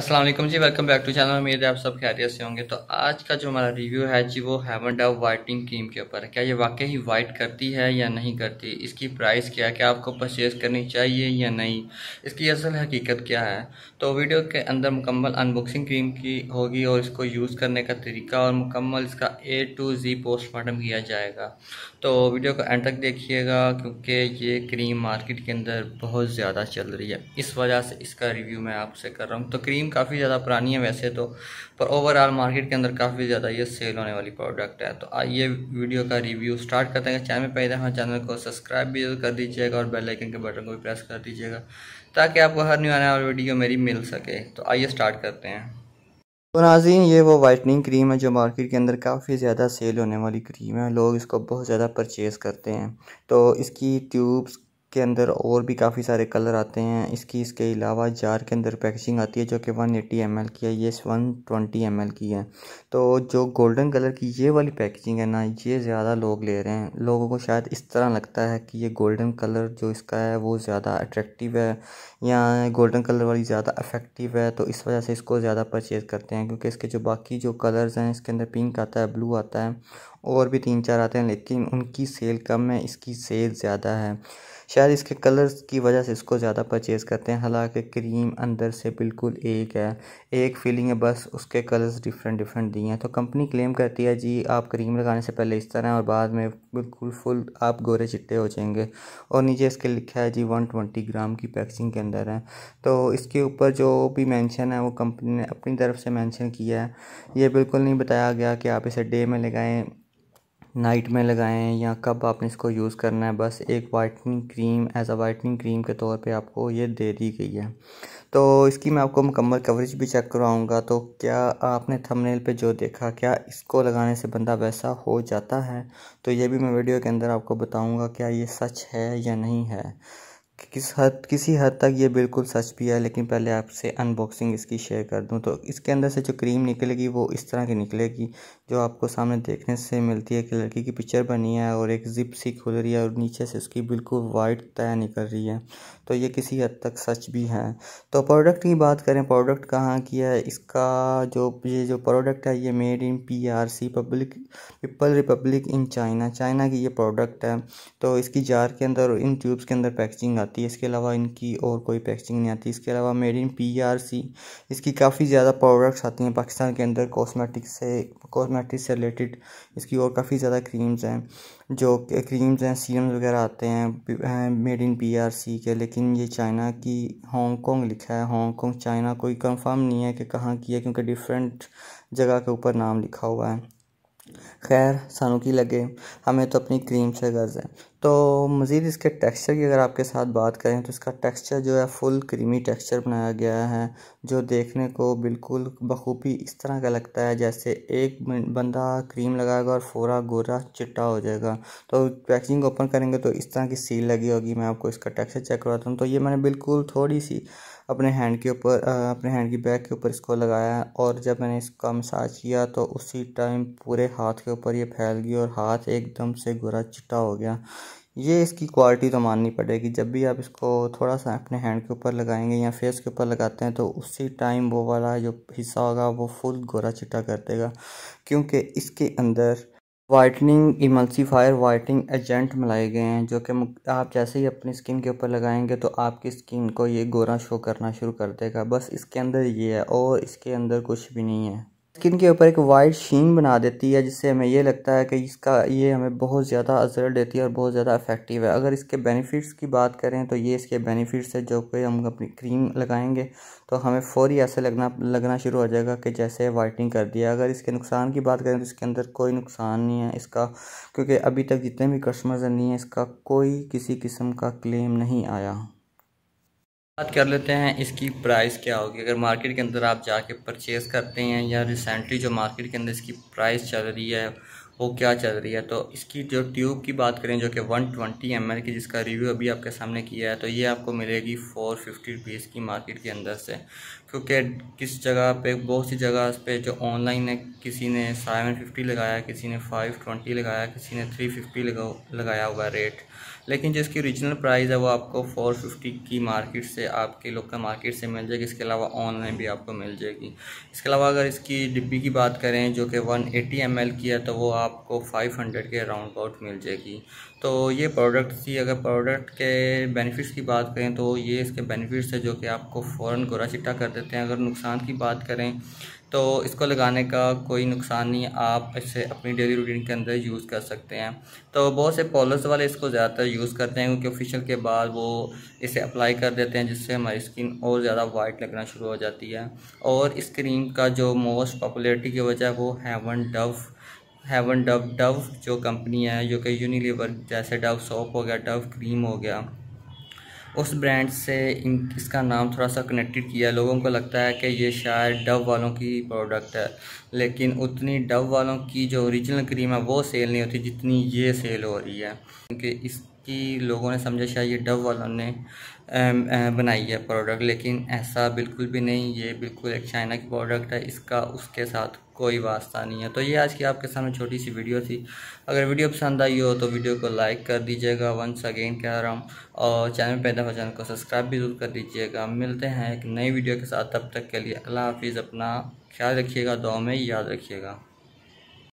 السلام علیکم جی ویلکم بیک ٹو چینل میرے آپ سب خیریت سے ہوں گے تو آج کا جو ہمارا ریویو ہے جی وہ ہیون ڈو وائٹنگ کریم کے اوپر ہے کیا یہ واقعی وائٹ کرتی ہے یا نہیں کرتی اس کی پرائس کیا ہے کیا آپ کو پرچیز کرنی چاہیے یا نہیں اس کی اصل حقیقت کیا ہے تو ویڈیو کے اندر مکمل ان کریم کی ہوگی اور اس کو یوز کرنے کا طریقہ اور مکمل اس کا A to Z post mortem کیا جائے گا تو ویڈیو کا اینڈ تک دیکھیے گا کیونکہ یہ کریم مارکیٹ کے اندر بہت زیادہ چل رہی ہے اس وجہ سے اس کا ریویو میں آپ سے کر رہا ہوں تو کریم کافی زیادہ پرانی ہے ویسے تو پر اوور آل مارکیٹ کے اندر کافی زیادہ یہ سیل ہونے والی پروڈکٹ ہے تو آئیے ویڈیو کا ریویو سٹارٹ کرتے ہیں چینل میں پہلے ہمارے چینل کو سبسکرائب بھی کر دیجیے گا اور بیل لائکن کے بٹن کو بھی پریس کر دیجیے گا تاکہ آپ کو ہر نیو آنے والی ویڈیو میری مل سکے تو آئیے سٹارٹ کرتے ہیں تو ناظرین یہ وہ وائٹنگ کریم ہے جو مارکیٹ کے اندر کافی زیادہ سیل ہونے والی کریم ہے لوگ اس کو بہت زیادہ پرچیز کرتے ہیں تو اس کی ٹیوبس کے اندر اور بھی کافی سارے کلر آتے ہیں اس کی اس کے علاوہ جار کے اندر پیکیجنگ آتی ہے جو کہ ون ایٹی ایم ایل کی ہے یہ ون ٹونٹی ایم ایل کی ہے تو جو گولڈن کلر کی یہ والی پیکیجنگ ہے نا یہ زیادہ لوگ لے رہے ہیں لوگوں کو شاید اس طرح لگتا ہے کہ یہ گولڈن کلر جو اس کا ہے وہ زیادہ اٹریکٹیو ہے یا گولڈن کلر والی زیادہ افیکٹیو ہے تو اس وجہ سے اس کو زیادہ پرچیز کرتے ہیں کیونکہ اس کے جو باقی جو کلرز ہیں اس کے اندر پنک آتا ہے بلو آتا ہے اور بھی تین چار آتے ہیں لیکن ان کی سیل کم ہے اس کی سیل زیادہ ہے شاید اس کے کلرز کی وجہ سے اس کو زیادہ پرچیز کرتے ہیں حالانکہ کریم اندر سے بالکل ایک ہے ایک فیلنگ ہے بس اس کے کلرز ڈیفرنٹ ڈیفرنٹ دی ہیں تو کمپنی کلیم کرتی ہے جی آپ کریم لگانے سے پہلے اس طرح ہیں اور بعد میں بالکل فل آپ گورے چٹے ہو جائیں گے اور نیچے اس کے لکھا ہے جی ون ٹونٹی گرام کی پیکسنگ کے اندر ہے تو اس کے اوپر جو بھی مینشن ہے وہ کمپنی نے اپنی طرف سے مینشن کیا ہے یہ بالکل نہیں بتایا گیا کہ آپ اسے ڈے میں لگائیں نائٹ میں لگائیں یا کب آپ نے اس کو یوز کرنا ہے بس ایک وائٹنگ کریم ایز اے وائٹنگ کریم کے طور پہ آپ کو یہ دے دی گئی ہے تو اس کی میں آپ کو مکمل کوریج بھی چیک کرواؤں گا تو کیا آپ نے تھم نیل پہ جو دیکھا کیا اس کو لگانے سے بندہ ویسا ہو جاتا ہے تو یہ بھی میں ویڈیو کے اندر آپ کو بتاؤں گا کیا یہ سچ ہے یا نہیں ہے کس حد کسی حد تک یہ بالکل سچ بھی ہے لیکن پہلے آپ سے ان باکسنگ اس کی شیئر کر دوں تو اس کے اندر سے جو کریم نکلے گی وہ اس طرح کی نکلے گی جو آپ کو سامنے دیکھنے سے ملتی ہے کہ لڑکی کی پکچر بنی ہے اور ایک زپ سی کھل رہی ہے اور نیچے سے اس کی بالکل وائٹ طے نکل رہی ہے تو یہ کسی حد تک سچ بھی ہے تو پروڈکٹ کی بات کریں پروڈکٹ کہاں کی ہے اس کا جو یہ جو پروڈکٹ ہے یہ made in P R C public people republic in China China کی یہ پروڈکٹ ہے تو اس کی جار کے اندر اور ان ٹیوبس کے اندر پیکجنگ آتی آتی ہے اس کے علاوہ ان کی اور کوئی پیکجنگ نہیں آتی اس کے علاوہ میڈ ان پی آر سی اس کی کافی زیادہ پروڈکٹس آتی ہیں پاکستان کے اندر کاسمیٹک سے کاسمیٹک سے ریلیٹڈ اس کی اور کافی زیادہ کریمز ہیں جو کریمز ہیں سیرمز وغیرہ آتے ہیں میڈ ان پی آر سی کے لیکن یہ چائنا کی ہانگ کانگ لکھا ہے ہانگ کانگ چائنا کوئی کنفرم نہیں ہے کہ کہاں کی ہے کیونکہ ڈفرینٹ جگہ کے اوپر نام لکھا ہوا ہے خیر کی لگے ہمیں تو اپنی کریم سے غرض ہے تو مزید اس کے ٹیکسچر کی اگر آپ کے ساتھ بات کریں تو اس کا ٹیکسچر جو ہے فل کریمی ٹیکسچر بنایا گیا ہے جو دیکھنے کو بالکل بخوبی اس طرح کا لگتا ہے جیسے ایک بندہ کریم لگائے گا اور فورا گورا چٹا ہو جائے گا تو پیکجنگ اوپن کریں گے تو اس طرح کی سیل لگی ہوگی میں آپ کو اس کا ٹیکسچر چیک کرواتا ہوں تو یہ میں نے بالکل تھوڑی سی اپنے ہینڈ کے اوپر اپنے ہینڈ کی بیک کے اوپر اس کو لگایا اور جب میں نے اس کا مساج کیا تو اسی ٹائم پورے ہاتھ کے اوپر یہ پھیل گیا اور ہاتھ ایک دم سے گورا چٹا ہو گیا یہ اس کی کوالٹی تو ماننی پڑے گی جب بھی آپ اس کو تھوڑا سا اپنے ہینڈ کے اوپر لگائیں گے یا فیس کے اوپر لگاتے ہیں تو اسی ٹائم وہ والا جو حصہ ہوگا وہ فل گورا چٹا کر دے گا کیونکہ اس کے اندر وائٹنگ ایمنسیفائر وائٹنگ ایجنٹ ملائے گئے ہیں جو کہ آپ جیسے ہی اپنی سکن کے اوپر لگائیں گے تو آپ کی اسکن کو یہ گورا شو کرنا شروع کر دے گا بس اس کے اندر یہ ہے اور اس کے اندر کچھ بھی نہیں ہے اسکن کے اوپر ایک وائٹ شین بنا دیتی ہے جس سے ہمیں یہ لگتا ہے کہ اس کا یہ ہمیں بہت زیادہ اثر دیتی ہے اور بہت زیادہ افیکٹیو ہے اگر اس کے بینیفٹس کی بات کریں تو یہ اس کے بینیفٹس ہے جو کوئی ہم اپنی کریم لگائیں گے تو ہمیں فوری ایسا لگنا لگنا شروع ہو جائے گا کہ جیسے وائٹنگ کر دیا اگر اس کے نقصان کی بات کریں تو اس کے اندر کوئی نقصان نہیں ہے اس کا کیونکہ ابھی تک جتنے بھی کسٹمرز نہیں ہیں اس کا کوئی کسی قسم کا کلیم نہیں آیا بات کر لیتے ہیں اس کی پرائز کیا ہوگی اگر مارکیٹ کے اندر آپ جا کے پرچیز کرتے ہیں یا ریسنٹلی جو مارکیٹ کے اندر اس کی پرائز چل رہی ہے وہ کیا چل رہی ہے تو اس کی جو ٹیوب کی بات کریں جو کہ ون ٹونٹی ایم ایل کی جس کا ریویو ابھی آپ کے سامنے کیا ہے تو یہ آپ کو ملے گی فور ففٹی روپیز کی مارکیٹ کے اندر سے کیونکہ کس جگہ پہ بہت سی جگہ پہ جو آن لائن ہے کسی نے سیون ففٹی لگایا کسی نے فائیو ٹونٹی لگایا کسی نے تھری ففٹی لگایا ہوا ریٹ لیکن جو اس کی اوریجنل پرائز ہے وہ آپ کو فور ففٹی کی مارکیٹ سے آپ کے لوکل مارکیٹ سے مل جائے گی اس کے علاوہ آن لائن بھی آپ کو مل جائے گی اس کے علاوہ اگر اس کی ڈبی کی بات کریں جو کہ ون ایٹی ایم ایل کی ہے تو وہ آپ کو فائیو ہنڈریڈ کے راؤنڈ آؤٹ مل جائے گی تو یہ پروڈکٹ تھی اگر پروڈکٹ کے بینیفٹس کی بات کریں تو یہ اس کے بینیفٹس ہے جو کہ آپ کو فوراً گورا چٹا کر دیتے ہیں اگر نقصان کی بات کریں تو اس کو لگانے کا کوئی نقصان نہیں آپ اسے اپنی ڈیلی روٹین کے اندر یوز کر سکتے ہیں تو بہت سے پالرز والے اس کو زیادہ تر یوز کرتے ہیں کیونکہ افیشل کے بعد وہ اسے اپلائی کر دیتے ہیں جس سے ہماری اسکن اور زیادہ وائٹ لگنا شروع ہو جاتی ہے اور اس کریم کا جو موسٹ پاپولیرٹی کی وجہ ہے وہ ہیون ڈو ہیون ڈو ڈو جو کمپنی ہے جو کہ یونیلیور جیسے ڈو سوپ ہو گیا ڈو کریم ہو گیا اس برانڈ سے ان اس کا نام تھوڑا سا کنیکٹڈ کیا لوگوں کو لگتا ہے کہ یہ شاید ڈو والوں کی پروڈکٹ ہے لیکن اتنی ڈو والوں کی جو اوریجنل کریم ہے وہ سیل نہیں ہوتی جتنی یہ سیل ہو رہی ہے کیونکہ اس کہ لوگوں نے سمجھا شاید یہ ڈو والوں نے بنائی ہے پروڈکٹ لیکن ایسا بالکل بھی نہیں یہ بالکل ایک چائنا کی پروڈکٹ ہے اس کا اس کے ساتھ کوئی واسطہ نہیں ہے تو یہ آج کی آپ کے سامنے چھوٹی سی ویڈیو تھی اگر ویڈیو پسند آئی ہو تو ویڈیو کو لائک کر دیجیے گا ونس اگین کہہ رہا ہوں اور چینل پیدا ہو چینل کو سبسکرائب بھی ضرور کر دیجیے گا ملتے ہیں ایک نئی ویڈیو کے ساتھ تب تک کے لیے اللہ حافظ اپنا خیال رکھیے گا دعا میں یاد رکھیے گا